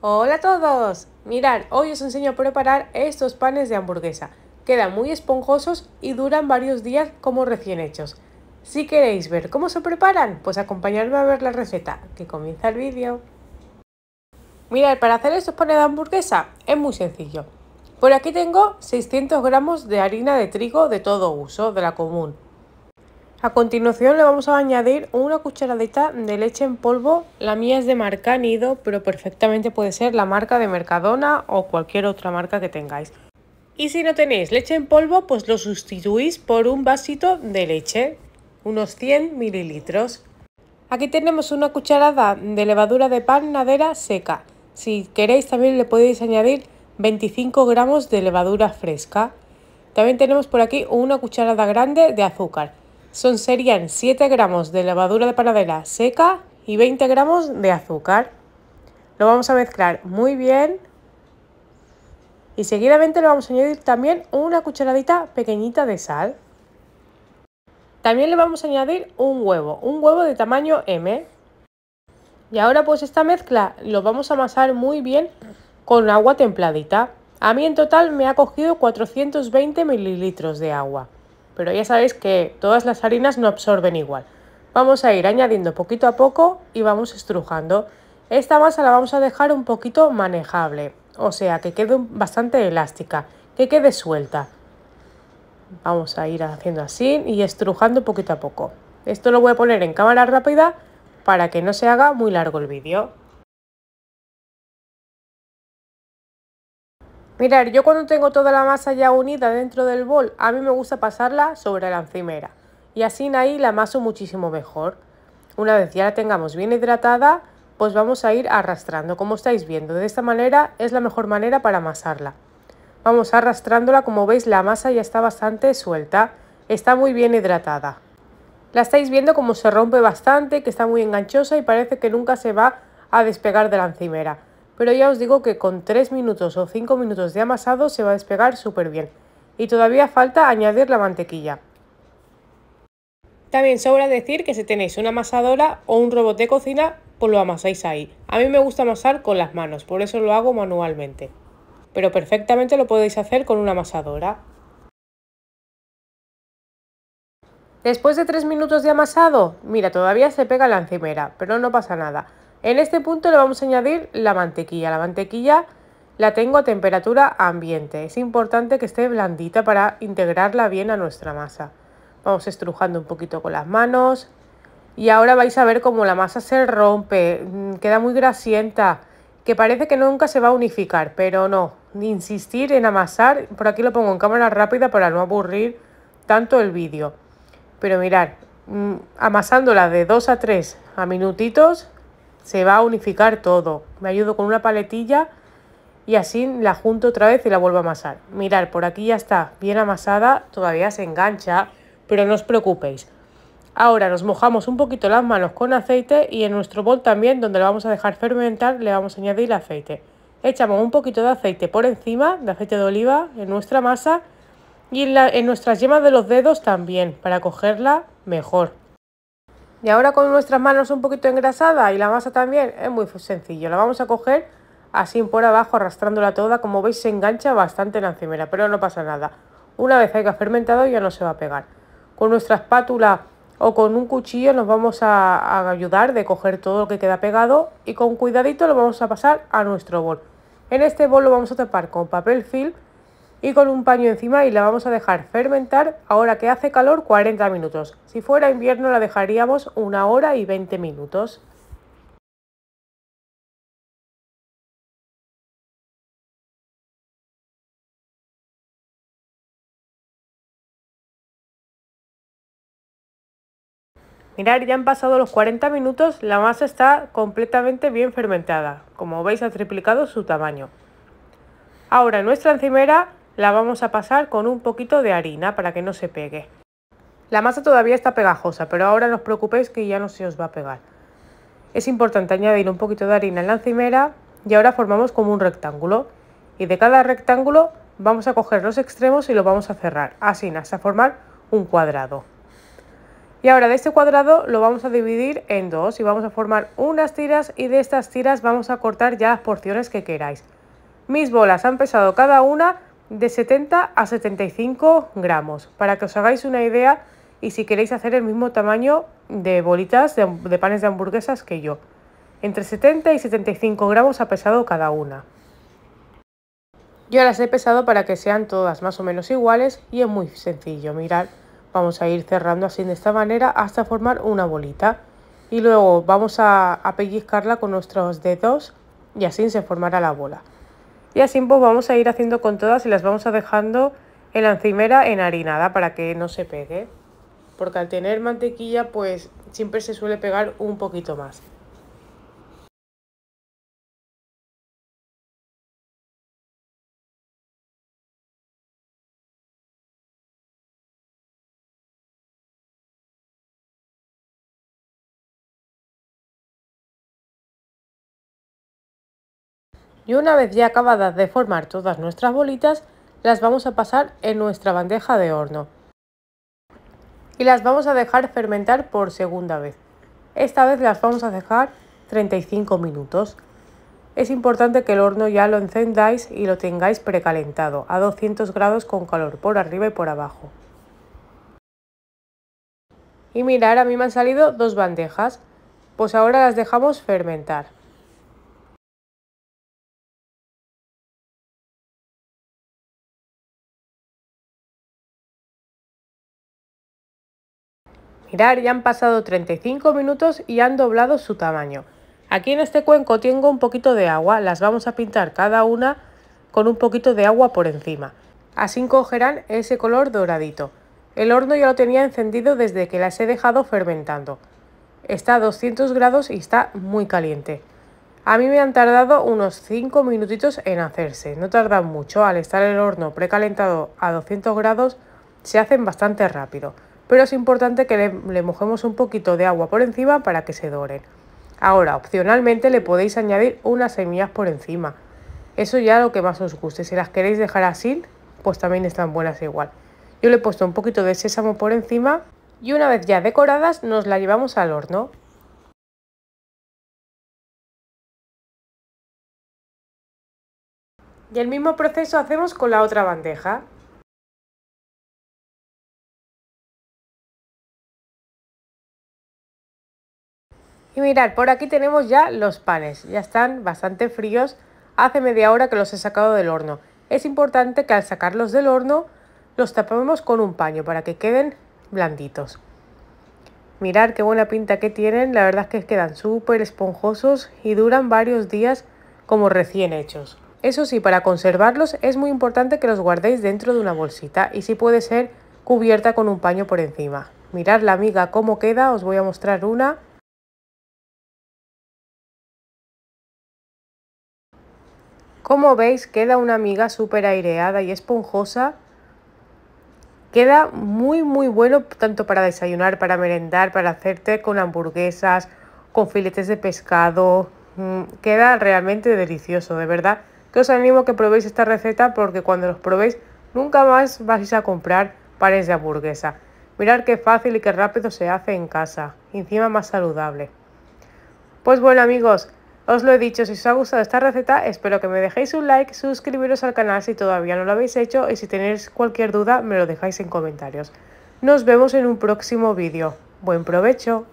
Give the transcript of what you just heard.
Hola a todos, mirad, hoy os enseño a preparar estos panes de hamburguesa. Quedan muy esponjosos y duran varios días como recién hechos. Si queréis ver cómo se preparan, pues acompañadme a ver la receta, que comienza el vídeo. Mirad, para hacer estos panes de hamburguesa es muy sencillo. Por aquí tengo 600 gramos de harina de trigo de todo uso, de la común, a continuación le vamos a añadir una cucharadita de leche en polvo. La mía es de marca Nido, pero perfectamente puede ser la marca de Mercadona o cualquier otra marca que tengáis. Y si no tenéis leche en polvo, pues lo sustituís por un vasito de leche, unos 100 mililitros. Aquí tenemos una cucharada de levadura de pan nadera seca. Si queréis también le podéis añadir 25 gramos de levadura fresca. También tenemos por aquí una cucharada grande de azúcar son, serían 7 gramos de levadura de panadera seca y 20 gramos de azúcar. Lo vamos a mezclar muy bien y seguidamente le vamos a añadir también una cucharadita pequeñita de sal. También le vamos a añadir un huevo, un huevo de tamaño M. Y ahora pues esta mezcla lo vamos a amasar muy bien con agua templadita. A mí en total me ha cogido 420 mililitros de agua pero ya sabéis que todas las harinas no absorben igual. Vamos a ir añadiendo poquito a poco y vamos estrujando. Esta masa la vamos a dejar un poquito manejable, o sea, que quede bastante elástica, que quede suelta. Vamos a ir haciendo así y estrujando poquito a poco. Esto lo voy a poner en cámara rápida para que no se haga muy largo el vídeo. Mirar, yo cuando tengo toda la masa ya unida dentro del bol, a mí me gusta pasarla sobre la encimera. Y así ahí la maso muchísimo mejor. Una vez ya la tengamos bien hidratada, pues vamos a ir arrastrando. Como estáis viendo, de esta manera es la mejor manera para amasarla. Vamos arrastrándola, como veis la masa ya está bastante suelta, está muy bien hidratada. La estáis viendo como se rompe bastante, que está muy enganchosa y parece que nunca se va a despegar de la encimera pero ya os digo que con 3 minutos o 5 minutos de amasado se va a despegar súper bien. Y todavía falta añadir la mantequilla. También sobra decir que si tenéis una amasadora o un robot de cocina, pues lo amasáis ahí. A mí me gusta amasar con las manos, por eso lo hago manualmente. Pero perfectamente lo podéis hacer con una amasadora. Después de 3 minutos de amasado, mira, todavía se pega la encimera, pero no pasa nada. En este punto le vamos a añadir la mantequilla. La mantequilla la tengo a temperatura ambiente. Es importante que esté blandita para integrarla bien a nuestra masa. Vamos estrujando un poquito con las manos. Y ahora vais a ver cómo la masa se rompe, mm, queda muy grasienta, que parece que nunca se va a unificar, pero no. Insistir en amasar, por aquí lo pongo en cámara rápida para no aburrir tanto el vídeo. Pero mirad, mm, amasándola de 2 a 3 a minutitos se va a unificar todo. Me ayudo con una paletilla y así la junto otra vez y la vuelvo a amasar. Mirad, por aquí ya está bien amasada, todavía se engancha, pero no os preocupéis. Ahora nos mojamos un poquito las manos con aceite y en nuestro bol también, donde lo vamos a dejar fermentar, le vamos a añadir aceite. Echamos un poquito de aceite por encima, de aceite de oliva, en nuestra masa y en nuestras yemas de los dedos también, para cogerla mejor. Y ahora con nuestras manos un poquito engrasadas y la masa también, es muy sencillo. La vamos a coger así por abajo arrastrándola toda. Como veis se engancha bastante en la encimera, pero no pasa nada. Una vez haya fermentado ya no se va a pegar. Con nuestra espátula o con un cuchillo nos vamos a, ayudar de coger todo lo que queda pegado y con cuidadito lo vamos a pasar a nuestro bol. En este bol lo vamos a tapar con papel film y con un paño encima y la vamos a dejar fermentar ahora que hace calor 40 minutos. Si fuera invierno la dejaríamos una hora y 20 minutos. Mirad, ya han pasado los 40 minutos, la masa está completamente bien fermentada. Como veis ha triplicado su tamaño. Ahora nuestra encimera la vamos a pasar con un poquito de harina para que no se pegue. La masa todavía está pegajosa, pero ahora no os preocupéis que ya no se os va a pegar. Es importante añadir un poquito de harina en la encimera y ahora formamos como un rectángulo. Y de cada rectángulo vamos a coger los extremos y lo vamos a cerrar, así hasta formar un cuadrado. Y ahora de este cuadrado lo vamos a dividir en dos y vamos a formar unas tiras y de estas tiras vamos a cortar ya las porciones que queráis. Mis bolas han pesado cada una de 70 a 75 gramos, para que os hagáis una idea y si queréis hacer el mismo tamaño de bolitas de, panes de hamburguesas que yo. Entre 70 y 75 gramos ha pesado cada una. Yo las he pesado para que sean todas más o menos iguales y es muy sencillo. Mirad, vamos a ir cerrando así de esta manera hasta formar una bolita. Y luego vamos a, a pellizcarla con nuestros dedos y así se formará la bola y así pues, vamos a ir haciendo con todas y las vamos a dejando en la encimera enharinada para que no se pegue porque al tener mantequilla pues siempre se suele pegar un poquito más y una vez ya acabadas de formar todas nuestras bolitas, las vamos a pasar en nuestra bandeja de horno. Y las vamos a dejar fermentar por segunda vez. Esta vez las vamos a dejar 35 minutos. Es importante que el horno ya lo encendáis y lo tengáis precalentado a 200 grados con calor por arriba y por abajo. Y mirar, a mí me han salido dos bandejas. Pues ahora las dejamos fermentar. Mirar, ya han pasado 35 minutos y han doblado su tamaño. Aquí en este cuenco tengo un poquito de agua, las vamos a pintar cada una con un poquito de agua por encima. Así cogerán ese color doradito. El horno ya lo tenía encendido desde que las he dejado fermentando. Está a 200 grados y está muy caliente. A mí me han tardado unos 5 minutitos en hacerse, no tardan mucho, al estar el horno precalentado a 200 grados se hacen bastante rápido pero es importante que le, mojemos un poquito de agua por encima para que se doren. Ahora, opcionalmente le podéis añadir unas semillas por encima. Eso ya lo que más os guste. Si las queréis dejar así, pues también están buenas igual. Yo le he puesto un poquito de sésamo por encima y una vez ya decoradas nos la llevamos al horno. Y el mismo proceso hacemos con la otra bandeja. Y mirad, por aquí tenemos ya los panes, ya están bastante fríos, hace media hora que los he sacado del horno. Es importante que al sacarlos del horno los tapemos con un paño para que queden blanditos. Mirad qué buena pinta que tienen, la verdad es que quedan súper esponjosos y duran varios días como recién hechos. Eso sí, para conservarlos es muy importante que los guardéis dentro de una bolsita y si puede ser cubierta con un paño por encima. Mirad la amiga cómo queda, os voy a mostrar una. Como veis queda una miga súper aireada y esponjosa. Queda muy muy bueno tanto para desayunar, para merendar, para hacerte con hamburguesas, con filetes de pescado. Mm, queda realmente delicioso, de verdad. Que os animo a que probéis esta receta porque cuando los probéis nunca más vais a comprar pares de hamburguesa. Mirad qué fácil y qué rápido se hace en casa. Encima más saludable. Pues bueno amigos, os lo he dicho, si os ha gustado esta receta, espero que me dejéis un like, suscribiros al canal si todavía no lo habéis hecho y si tenéis cualquier duda me lo dejáis en comentarios. Nos vemos en un próximo vídeo. ¡Buen provecho!